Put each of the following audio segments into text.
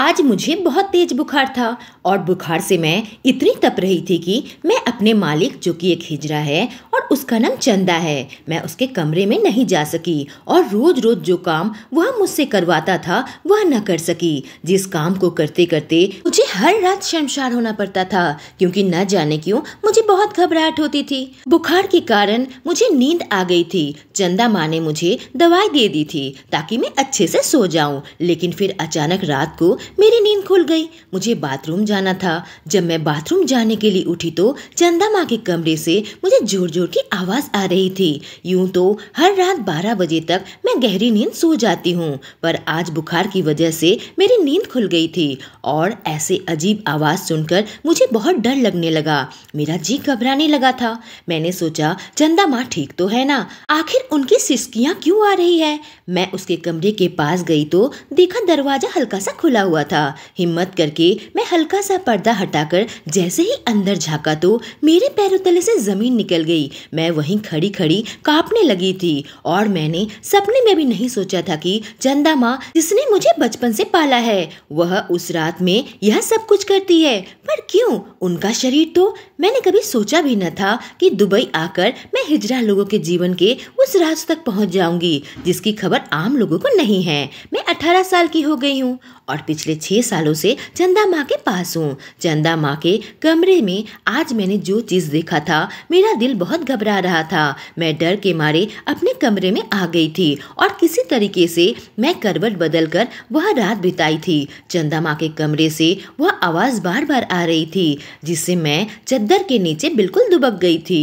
आज मुझे बहुत तेज बुखार था और बुखार से मैं इतनी तप रही थी कि मैं अपने मालिक जो कि एक हिजरा है और उसका नाम चंदा है मैं उसके कमरे में नहीं जा सकी और रोज रोज जो काम वह मुझसे करवाता था वह न कर सकी जिस काम को करते करते मुझे हर रात शर्मशार होना पड़ता था क्योंकि न जाने क्यों मुझे बहुत घबराहट होती थी बुखार के कारण मुझे नींद आ गई थी चंदा माँ ने मुझे दवाई दे दी थी ताकि मैं अच्छे से सो जाऊं लेकिन फिर अचानक रात को मेरी नींद खुल गई मुझे बाथरूम जाना था जब मैं बाथरूम जाने के लिए उठी तो चंदा माँ के कमरे से मुझे जोर जोर की आवाज़ आ रही थी यूं तो हर रात 12 बजे तक मैं गहरी नींद सो जाती हूँ पर आज बुखार की वजह से मेरी नींद खुल गई थी और ऐसे अजीब आवाज़ सुनकर मुझे बहुत डर लगने लगा मेरा जी घबराने लगा था मैंने सोचा चंदा माँ ठीक तो है ना आखिर उनकी सिस्कियाँ क्यों आ रही है मैं उसके कमरे के पास गई तो देखा दरवाज़ा हल्का सा खुला हुआ था हिम्मत करके मैं हल्का सा पर्दा हटाकर जैसे ही अंदर झाँका तो मेरे पैरों तले से ज़मीन निकल गई मैं वहीं खड़ी खड़ी कांपने लगी थी और मैंने सपने में भी नहीं सोचा था कि चंदा माँ जिसने मुझे बचपन से पाला है वह उस रात में यह सब कुछ करती है पर क्यों उनका शरीर तो मैंने कभी सोचा भी न था कि दुबई आकर मैं हिजरा लोगों के जीवन के उस राज तक पहुंच जाऊंगी जिसकी खबर आम लोगों को नहीं है मैं अठारह साल की हो गई हूँ और पिछले छह सालों से चंदा माँ के पास हूँ चंदा माँ के कमरे में आज मैंने जो चीज़ देखा था मेरा दिल बहुत घबरा रहा था मैं डर के मारे अपने कमरे में आ गई थी और किसी तरीके से मैं करवट बदल कर वह रात बिताई थी चंदा माँ के कमरे से वह आवाज़ बार बार आ रही थी जिससे मैं चद्दर के नीचे बिल्कुल दुबक गई थी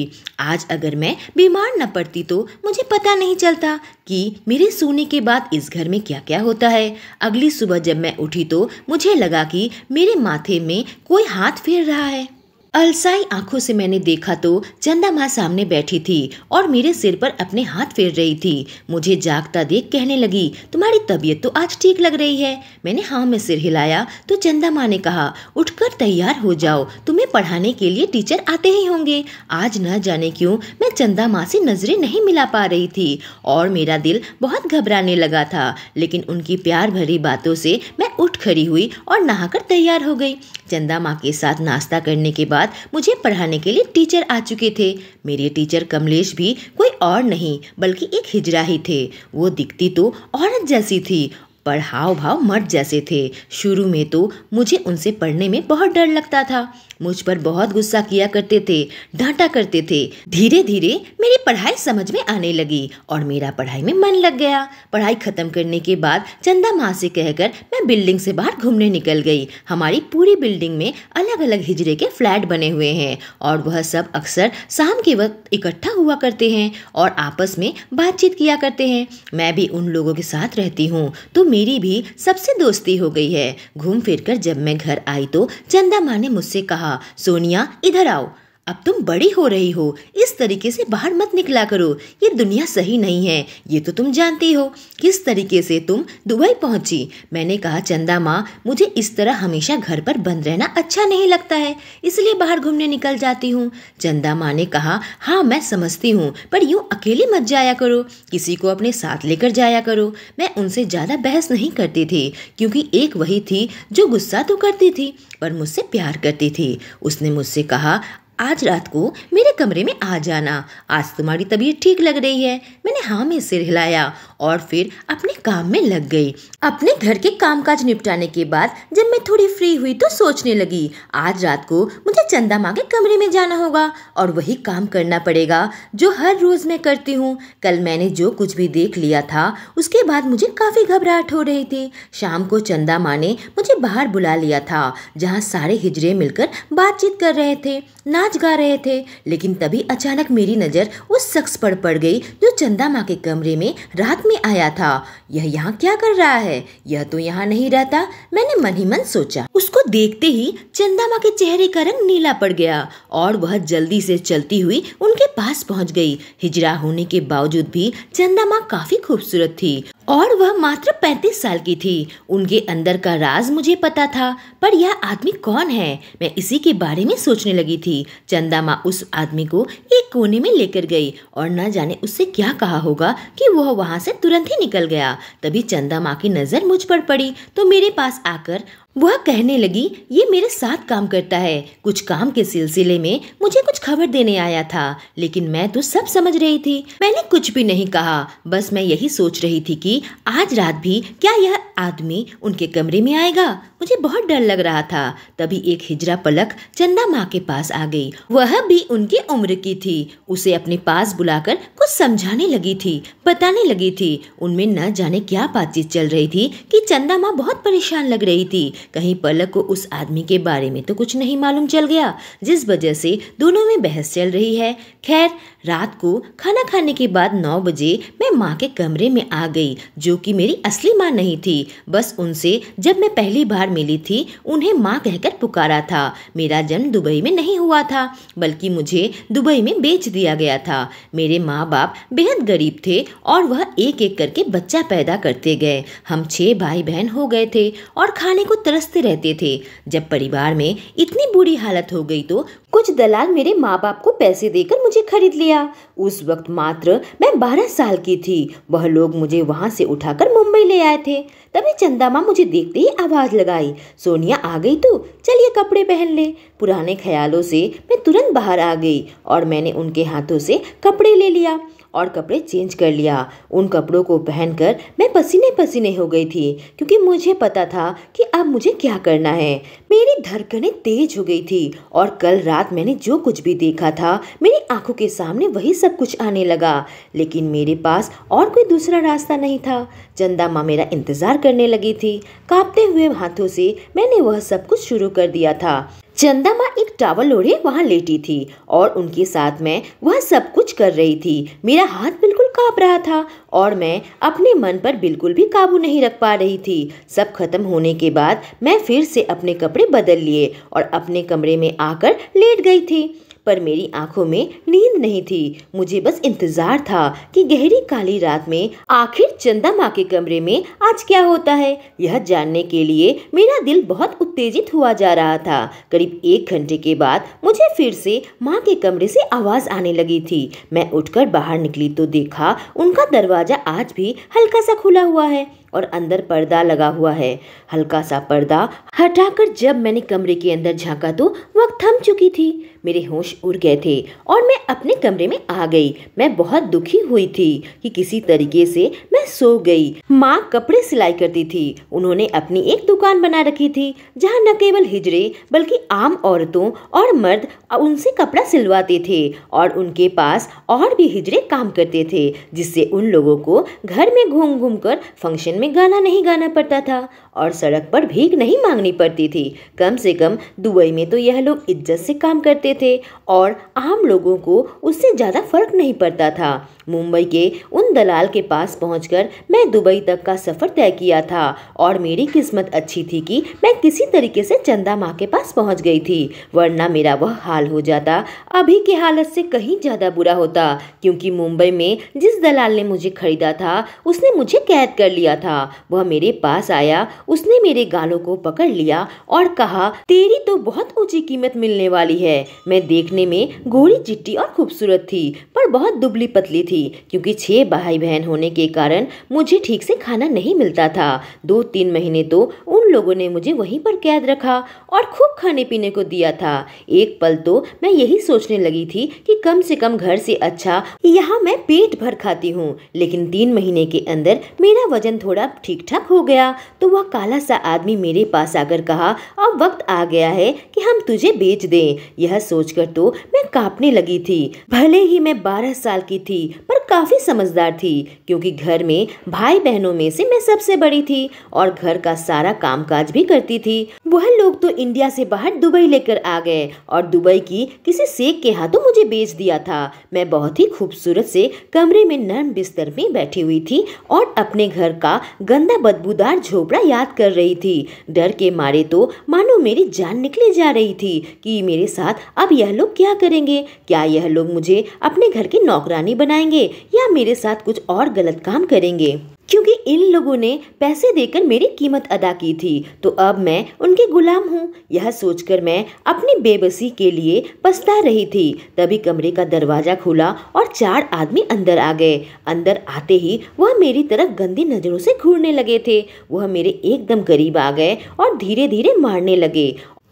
आज अगर मैं बीमार न पड़ती तो मुझे पता नहीं चलता कि मेरे सोने के बाद इस घर में क्या क्या होता है अगली सुबह जब मैं उठी तो मुझे लगा कि मेरे माथे में कोई हाथ फेर रहा है अलसाई आंखों से मैंने देखा तो चंदा माँ सामने बैठी थी और मेरे सिर पर अपने हाथ फेर रही थी मुझे जागता देख कहने लगी तुम्हारी तबीयत तो आज ठीक लग रही है मैंने हाँ में सिर हिलाया तो चंदा माँ ने कहा उठकर तैयार हो जाओ तुम्हें पढ़ाने के लिए टीचर आते ही होंगे आज न जाने क्यों मैं चंदा माँ से नजरें नहीं मिला पा रही थी और मेरा दिल बहुत घबराने लगा था लेकिन उनकी प्यार भरी बातों से मैं उठ खड़ी हुई और नहाकर तैयार हो गई चंदा माँ के साथ नाश्ता करने के बाद बाद मुझे पढ़ाने के लिए टीचर आ चुके थे मेरे टीचर कमलेश भी कोई और नहीं बल्कि एक हिजरा ही थे वो दिखती तो औरत जैसी थी पर हाव भाव मर्द जैसे थे शुरू में तो मुझे उनसे पढ़ने में बहुत डर लगता था मुझ पर बहुत गुस्सा किया करते थे डांटा करते थे धीरे धीरे मेरी पढ़ाई समझ में आने लगी और मेरा पढ़ाई में मन लग गया पढ़ाई खत्म करने के बाद चंदा माँ से कहकर मैं बिल्डिंग से बाहर घूमने निकल गई हमारी पूरी बिल्डिंग में अलग अलग हिजरे के फ्लैट बने हुए हैं और वह सब अक्सर शाम के वक्त इकट्ठा हुआ करते हैं और आपस में बातचीत किया करते हैं मैं भी उन लोगों के साथ रहती हूँ तो मेरी भी सबसे दोस्ती हो गई है घूम फिर कर जब मैं घर आई तो चंदा माँ ने मुझसे कहा कहा सोनिया इधर आओ अब तुम बड़ी हो रही हो इस तरीके से बाहर मत निकला करो ये दुनिया सही नहीं है ये तो तुम जानती हो किस तरीके से तुम दुबई पहुंची मैंने कहा चंदा माँ मुझे इस तरह हमेशा घर पर बंद रहना अच्छा नहीं लगता है इसलिए बाहर घूमने निकल जाती हूँ चंदा माँ ने कहा हाँ मैं समझती हूँ पर यूँ अकेले मत जाया करो किसी को अपने साथ लेकर जाया करो मैं उनसे ज़्यादा बहस नहीं करती थी क्योंकि एक वही थी जो गुस्सा तो करती थी पर मुझसे प्यार करती थी उसने मुझसे कहा आज रात को मेरे कमरे में आ जाना आज तुम्हारी तबीयत ठीक लग रही है मैंने हाँ में सिर हिलाया और फिर अपने काम में लग गई अपने घर के कामकाज निपटाने के बाद जब मैं थोड़ी फ्री हुई तो सोचने लगी आज रात को मुझे चंदा माँ के कमरे में जाना होगा और वही काम करना पड़ेगा जो हर रोज़ मैं करती हूँ कल मैंने जो कुछ भी देख लिया था उसके बाद मुझे काफ़ी घबराहट हो रही थी शाम को चंदा माँ ने मुझे बाहर बुला लिया था जहाँ सारे हिजरे मिलकर बातचीत कर रहे थे नाच गा रहे थे लेकिन तभी अचानक मेरी नज़र उस शख्स पर पड़ गई जो चंदा माँ के कमरे में रात में आया था यह यहाँ क्या कर रहा है यह तो यहाँ नहीं रहता मैंने मन ही मन सोचा उसको देखते ही चंदा माँ के चेहरे का रंग नीला पड़ गया और वह जल्दी से चलती हुई उनके पास पहुँच गई हिजरा होने के बावजूद भी चंदा माँ काफी खूबसूरत थी और वह मात्र पैंतीस साल की थी उनके अंदर का राज मुझे पता था पर यह आदमी कौन है मैं इसी के बारे में सोचने लगी थी चंदा माँ उस आदमी को एक कोने में लेकर गई और न जाने उससे क्या कहा होगा कि वह वहाँ से तुरंत ही निकल गया तभी चंदा माँ की नज़र मुझ पर पड़ी तो मेरे पास आकर वह कहने लगी ये मेरे साथ काम करता है कुछ काम के सिलसिले में मुझे कुछ खबर देने आया था लेकिन मैं तो सब समझ रही थी मैंने कुछ भी नहीं कहा बस मैं यही सोच रही थी कि आज रात भी क्या यह आदमी उनके कमरे में आएगा मुझे बहुत डर लग रहा था तभी एक हिजरा पलक चंदा माँ के पास आ गई वह भी उनकी उम्र की थी उसे अपने पास बुलाकर कुछ समझाने लगी थी बताने लगी थी उनमें न जाने क्या बातचीत चल रही थी कि चंदा माँ बहुत परेशान लग रही थी कहीं पलक को उस आदमी के बारे में तो कुछ नहीं मालूम चल गया जिस वजह से दोनों में बहस चल रही है खैर रात को खाना खाने के बाद नौ बजे मैं माँ के कमरे में आ गई जो कि मेरी असली माँ नहीं थी बस उनसे जब मैं पहली बार मिली थी उन्हें माँ कहकर पुकारा था मेरा जन्म दुबई में नहीं हुआ था बल्कि मुझे दुबई में बेच दिया गया था मेरे माँ बाप बेहद गरीब थे और वह एक एक करके बच्चा पैदा करते गए हम छह भाई बहन हो गए थे और खाने को तरसते रहते थे जब परिवार में इतनी बुरी हालत हो गई तो कुछ दलाल मेरे माँ बाप को पैसे देकर मुझे खरीद लिया उस वक्त मात्र मैं बारह साल की थी वह लोग मुझे वहाँ से उठाकर मुंबई ले आए थे तभी चंदा माँ मुझे देखते ही आवाज़ लगाई सोनिया आ गई तो चलिए कपड़े पहन ले पुराने ख्यालों से मैं तुरंत बाहर आ गई और मैंने उनके हाथों से कपड़े ले लिया और कपड़े चेंज कर लिया उन कपड़ों को पहनकर मैं पसीने पसीने हो गई थी क्योंकि मुझे पता था कि अब मुझे क्या करना है मेरी धड़कनें तेज हो गई थी और कल रात मैंने जो कुछ भी देखा था मेरी आंखों के सामने वही सब कुछ आने लगा लेकिन मेरे पास और कोई दूसरा रास्ता नहीं था चंदा माँ मेरा इंतज़ार करने लगी थी कांपते हुए हाथों से मैंने वह सब कुछ शुरू कर दिया था चंदा माँ एक टावल लोड़े वहाँ लेटी थी और उनके साथ में वह सब कुछ कर रही थी मेरा हाथ बिल्कुल काँप रहा था और मैं अपने मन पर बिल्कुल भी काबू नहीं रख पा रही थी सब खत्म होने के बाद मैं फिर से अपने कपड़े बदल लिए और अपने कमरे में आकर लेट गई थी पर मेरी आंखों में नींद नहीं थी मुझे बस इंतजार था कि गहरी काली रात में आखिर चंदा माँ के कमरे में आज क्या होता है यह जानने के लिए मेरा दिल बहुत उत्तेजित हुआ जा रहा था करीब एक घंटे के बाद मुझे फिर से माँ के कमरे से आवाज़ आने लगी थी मैं उठकर बाहर निकली तो देखा उनका दरवाज़ा आज भी हल्का सा खुला हुआ है और अंदर पर्दा लगा हुआ है हल्का सा पर्दा हटाकर जब मैंने कमरे के अंदर झांका तो वक्त थम चुकी थी मेरे होश उड़ गए थे और मैं अपने कमरे में आ गई मैं बहुत दुखी हुई थी कि किसी तरीके से मैं सो गई माँ कपड़े सिलाई करती थी उन्होंने अपनी एक दुकान बना रखी थी जहाँ न केवल हिजड़े बल्कि आम औरतों और मर्द उनसे कपड़ा सिलवाते थे और उनके पास और भी हिजड़े काम करते थे जिससे उन लोगों को घर में घूम घूम कर फंक्शन में गाना नहीं गाना पड़ता था और सड़क पर भीख नहीं मांगनी पड़ती थी कम से कम दुबई में तो यह लोग इज्जत से काम करते थे और आम लोगों को उससे ज़्यादा फर्क नहीं पड़ता था मुंबई के उन दलाल के पास पहुंचकर मैं दुबई तक का सफ़र तय किया था और मेरी किस्मत अच्छी थी कि मैं किसी तरीके से चंदा माँ के पास पहुंच गई थी वरना मेरा वह हाल हो जाता अभी की हालत से कहीं ज़्यादा बुरा होता क्योंकि मुंबई में जिस दलाल ने मुझे खरीदा था उसने मुझे कैद कर लिया था वह मेरे पास आया उसने मेरे गालों को पकड़ लिया और कहा तेरी तो बहुत ऊंची कीमत मिलने वाली है मैं देखने में गोरी चिट्टी और खूबसूरत थी पर बहुत दुबली पतली थी थी क्योंकि छह भाई बहन होने के कारण मुझे ठीक से खाना नहीं मिलता था दो तीन महीने तो उन लोगों ने मुझे वहीं पर कैद रखा और खूब खाने पीने को दिया था एक पल तो मैं यही सोचने लगी थी कि कम से कम घर से अच्छा यहाँ मैं पेट भर खाती हूँ लेकिन तीन महीने के अंदर मेरा वजन थोड़ा ठीक ठाक हो गया तो वह काला सा आदमी मेरे पास आकर कहा अब वक्त आ गया है कि हम तुझे बेच दें यह सोचकर तो मैं कांपने लगी थी भले ही मैं बारह साल की थी पर काफ़ी समझदार थी क्योंकि घर में भाई बहनों में से मैं सबसे बड़ी थी और घर का सारा कामकाज भी करती थी वह लोग तो इंडिया से बाहर दुबई लेकर आ गए और दुबई की किसी सेक के हाथों मुझे बेच दिया था मैं बहुत ही खूबसूरत से कमरे में नर्म बिस्तर में बैठी हुई थी और अपने घर का गंदा बदबूदार झोपड़ा याद कर रही थी डर के मारे तो मानो मेरी जान निकली जा रही थी कि मेरे साथ अब यह लोग क्या करेंगे क्या यह लोग मुझे अपने घर की नौकरानी बनाएंगे करेंगे या मेरे साथ कुछ और गलत काम करेंगे क्योंकि इन लोगों ने पैसे देकर मेरी कीमत अदा की थी तो अब मैं उनके गुलाम हूँ यह सोचकर मैं अपनी बेबसी के लिए पछता रही थी तभी कमरे का दरवाज़ा खुला और चार आदमी अंदर आ गए अंदर आते ही वह मेरी तरफ गंदी नज़रों से घूरने लगे थे वह मेरे एकदम करीब आ गए और धीरे धीरे मारने लगे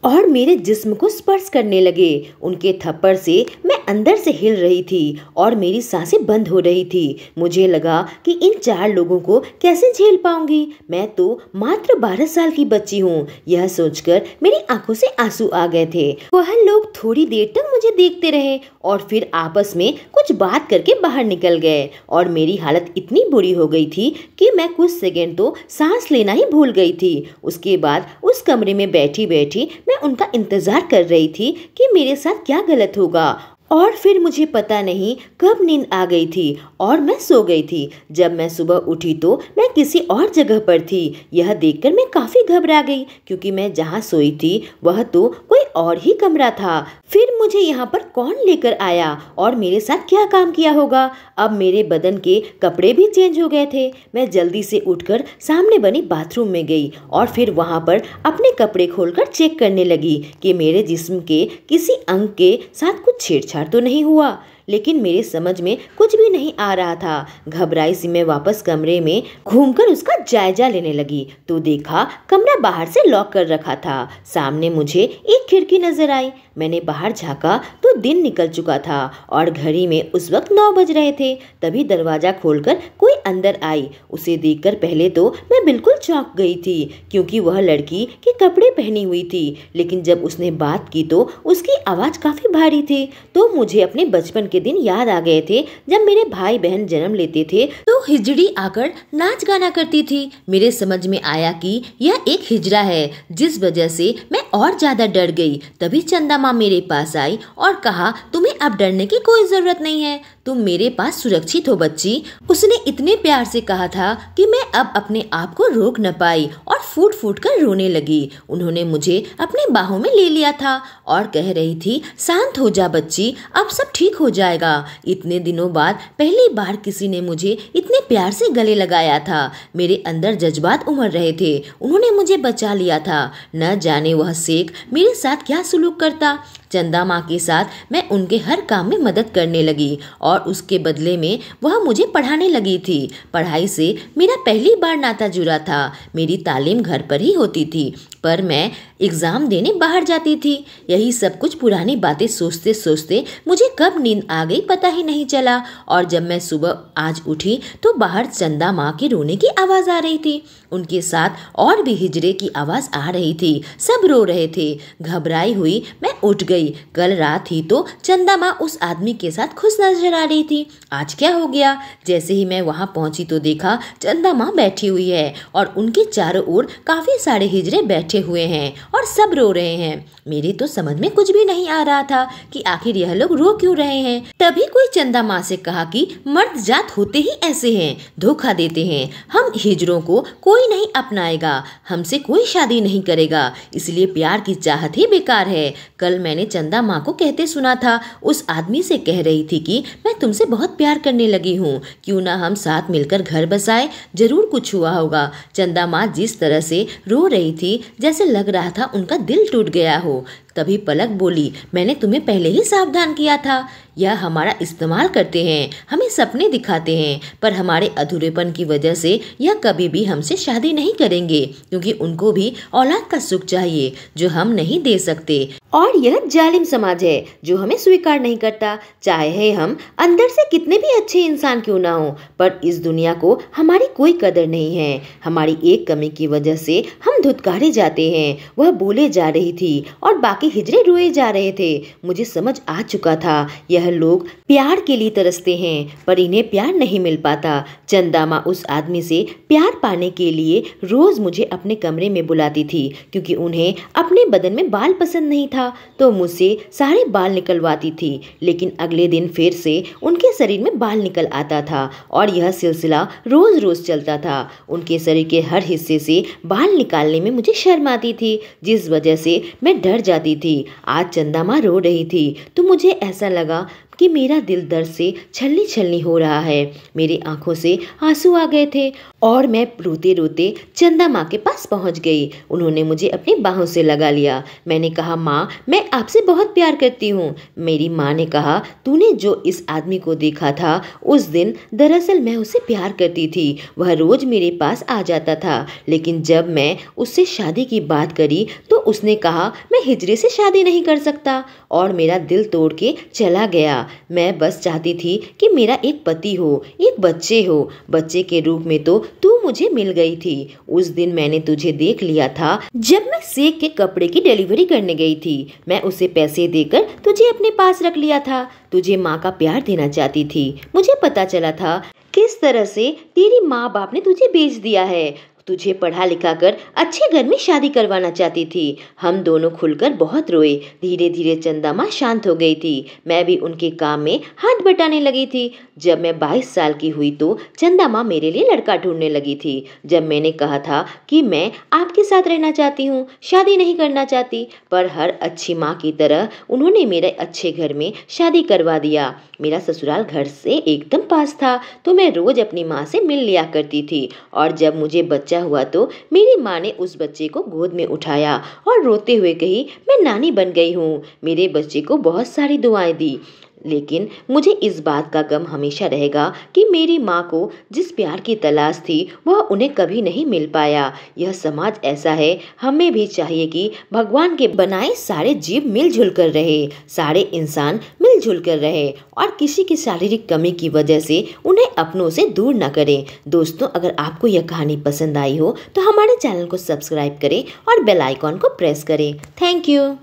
और मेरे जिस्म को स्पर्श करने लगे उनके थप्पड़ से मैं अंदर से हिल रही थी और मेरी सांसें बंद हो रही थी मुझे लगा कि इन चार लोगों को कैसे झेल पाऊंगी मैं तो मात्र बारह साल की बच्ची हूँ यह सोचकर मेरी आंखों से आंसू आ गए थे वह लोग थोड़ी देर तक मुझे देखते रहे और फिर आपस में कुछ बात करके बाहर निकल गए और मेरी हालत इतनी बुरी हो गई थी कि मैं कुछ सेकेंड तो सांस लेना ही भूल गई थी उसके बाद उस कमरे में बैठी बैठी मैं उनका इंतज़ार कर रही थी कि मेरे साथ क्या गलत होगा और फिर मुझे पता नहीं कब नींद आ गई थी और मैं सो गई थी जब मैं सुबह उठी तो मैं किसी और जगह पर थी यह देखकर मैं काफ़ी घबरा गई क्योंकि मैं जहाँ सोई थी वह तो कोई और ही कमरा था फिर मुझे यहाँ पर कौन लेकर आया और मेरे साथ क्या काम किया होगा अब मेरे बदन के कपड़े भी चेंज हो गए थे मैं जल्दी से उठकर सामने बनी बाथरूम में गई और फिर वहाँ पर अपने कपड़े खोलकर चेक करने लगी कि मेरे जिस्म के किसी अंग के साथ कुछ छेड़छाड़ छर तो नहीं हुआ लेकिन मेरे समझ में कुछ भी नहीं आ रहा था घबराई सी मैं वापस कमरे में घूमकर उसका जायजा लेने लगी तो देखा कमरा बाहर से लॉक कर रखा था सामने मुझे एक खिड़की नजर आई मैंने बाहर झाँका तो दिन निकल चुका था और घड़ी में उस वक्त नौ बज रहे थे तभी दरवाज़ा खोलकर कोई अंदर आई उसे देखकर पहले तो मैं बिल्कुल चौंक गई थी क्योंकि वह लड़की के कपड़े पहनी हुई थी लेकिन जब उसने बात की तो उसकी आवाज़ काफ़ी भारी थी तो मुझे अपने बचपन के दिन याद आ गए थे जब मेरे भाई बहन जन्म लेते थे तो हिजड़ी आकर नाच गाना करती थी मेरे समझ में आया कि यह एक हिजरा है जिस वजह से मैं और ज़्यादा डर गई तभी चंदा माँ मेरे पास आई और कहा तुम्हें अब डरने की कोई ज़रूरत नहीं है तुम मेरे पास सुरक्षित हो बच्ची उसने इतने प्यार से कहा था कि मैं अब अपने आप को रोक न पाई और फूट फूट कर रोने लगी उन्होंने मुझे अपने बाहों में ले लिया था और कह रही थी शांत हो जा बच्ची अब सब ठीक हो जाएगा इतने दिनों बाद पहली बार किसी ने मुझे इतने प्यार से गले लगाया था मेरे अंदर जज्बात उमड़ रहे थे उन्होंने मुझे बचा लिया था न जाने वह शेख मेरे साथ क्या सुलूक करता चंदा माँ के साथ मैं उनके हर काम में मदद करने लगी और उसके बदले में वह मुझे पढ़ाने लगी थी पढ़ाई से मेरा पहली बार नाता जुड़ा था मेरी तालीम घर पर ही होती थी पर मैं एग्ज़ाम देने बाहर जाती थी यही सब कुछ पुरानी बातें सोचते सोचते मुझे कब नींद आ गई पता ही नहीं चला और जब मैं सुबह आज उठी तो बाहर चंदा माँ के रोने की आवाज़ आ रही थी उनके साथ और भी हिजरे की आवाज़ आ रही थी सब रो रहे थे घबराई हुई मैं उठ गई कल रात ही तो चंदा माँ उस आदमी के साथ खुश नजर आ रही थी आज क्या हो गया जैसे ही मैं वहाँ पहुँची तो देखा चंदा माँ बैठी हुई है और उनके चारों ओर काफ़ी सारे हिजरे बैठे हुए हैं और सब रो रहे हैं मेरे तो समझ में कुछ भी नहीं आ रहा था कि आखिर यह लोग रो क्यों रहे हैं तभी कोई चंदा माँ से कहा कि मर्द जात होते ही ऐसे हैं धोखा देते हैं हम हिजड़ों को कोई नहीं अपनाएगा हमसे कोई शादी नहीं करेगा इसलिए प्यार की चाहत ही बेकार है कल मैंने चंदा माँ को कहते सुना था उस आदमी से कह रही थी कि मैं तुमसे बहुत प्यार करने लगी हूँ क्यों ना हम साथ मिलकर घर बसाए जरूर कुछ हुआ होगा चंदा माँ जिस तरह से रो रही थी जैसे लग रहा था था उनका दिल टूट गया हो तभी पलक बोली मैंने तुम्हें पहले ही सावधान किया था यह हमारा इस्तेमाल करते हैं हमें सपने दिखाते हैं पर हमारे अधूरेपन की वजह से यह कभी भी हमसे शादी नहीं करेंगे क्योंकि उनको भी औलाद का सुख चाहिए जो हम नहीं दे सकते और यह जालिम समाज है जो हमें स्वीकार नहीं करता चाहे हम अंदर से कितने भी अच्छे इंसान क्यों ना हो पर इस दुनिया को हमारी कोई कदर नहीं है हमारी एक कमी की वजह से हम धुतकारे जाते हैं वह बोले जा रही थी और बाकी आगे हिजरे रोए जा रहे थे मुझे समझ आ चुका था यह लोग प्यार के लिए तरसते हैं पर इन्हें प्यार नहीं मिल पाता चंदामा उस आदमी से प्यार पाने के लिए रोज़ मुझे अपने कमरे में बुलाती थी क्योंकि उन्हें अपने बदन में बाल पसंद नहीं था तो मुझसे सारे बाल निकलवाती थी लेकिन अगले दिन फिर से उनके शरीर में बाल निकल आता था और यह सिलसिला रोज़ रोज़ चलता था उनके शरीर के हर हिस्से से बाल निकालने में मुझे शर्म आती थी जिस वजह से मैं डर जाती रही थी आज चंदामा रो रही थी तो मुझे ऐसा लगा कि मेरा दिल दर्द से छलनी छलनी हो रहा है मेरी आंखों से आंसू आ गए थे और मैं रोते रोते चंदा माँ के पास पहुँच गई उन्होंने मुझे अपनी बाहों से लगा लिया मैंने कहा माँ मैं आपसे बहुत प्यार करती हूँ मेरी माँ ने कहा तूने जो इस आदमी को देखा था उस दिन दरअसल मैं उसे प्यार करती थी वह रोज़ मेरे पास आ जाता था लेकिन जब मैं उससे शादी की बात करी उसने कहा मैं हिजरे से शादी नहीं कर सकता और मेरा दिल तोड़ के चला गया मैं बस चाहती थी कि मेरा एक पति हो एक बच्चे हो बच्चे के रूप में तो तू मुझे मिल गई थी उस दिन मैंने तुझे देख लिया था जब मैं सेक के कपड़े की डिलीवरी करने गई थी मैं उसे पैसे देकर तुझे अपने पास रख लिया था तुझे माँ का प्यार देना चाहती थी मुझे पता चला था किस तरह से तेरी माँ बाप ने तुझे बेच दिया है तुझे पढ़ा लिखा कर अच्छे घर में शादी करवाना चाहती थी हम दोनों खुलकर बहुत रोए धीरे धीरे चंदा माँ शांत हो गई थी मैं भी उनके काम में हाथ बटाने लगी थी जब मैं बाईस साल की हुई तो चंदा माँ मेरे लिए लड़का ढूंढने लगी थी जब मैंने कहा था कि मैं आपके साथ रहना चाहती हूँ शादी नहीं करना चाहती पर हर अच्छी माँ की तरह उन्होंने मेरे अच्छे घर में शादी करवा दिया मेरा ससुराल घर से एकदम पास था तो मैं रोज अपनी माँ से मिल लिया करती थी और जब मुझे बच्चा बच्चा हुआ तो मेरी माँ ने उस बच्चे को गोद में उठाया और रोते हुए कही मैं नानी बन गई हूँ मेरे बच्चे को बहुत सारी दुआएं दी लेकिन मुझे इस बात का गम हमेशा रहेगा कि मेरी माँ को जिस प्यार की तलाश थी वह उन्हें कभी नहीं मिल पाया यह समाज ऐसा है हमें भी चाहिए कि भगवान के बनाए सारे जीव मिलजुल कर रहे सारे इंसान मिलजुल कर रहे और किसी की शारीरिक कमी की वजह से उन्हें अपनों से दूर न करें दोस्तों अगर आपको यह कहानी पसंद आई हो तो हमारे चैनल को सब्सक्राइब करें और बेल आइकॉन को प्रेस करें थैंक यू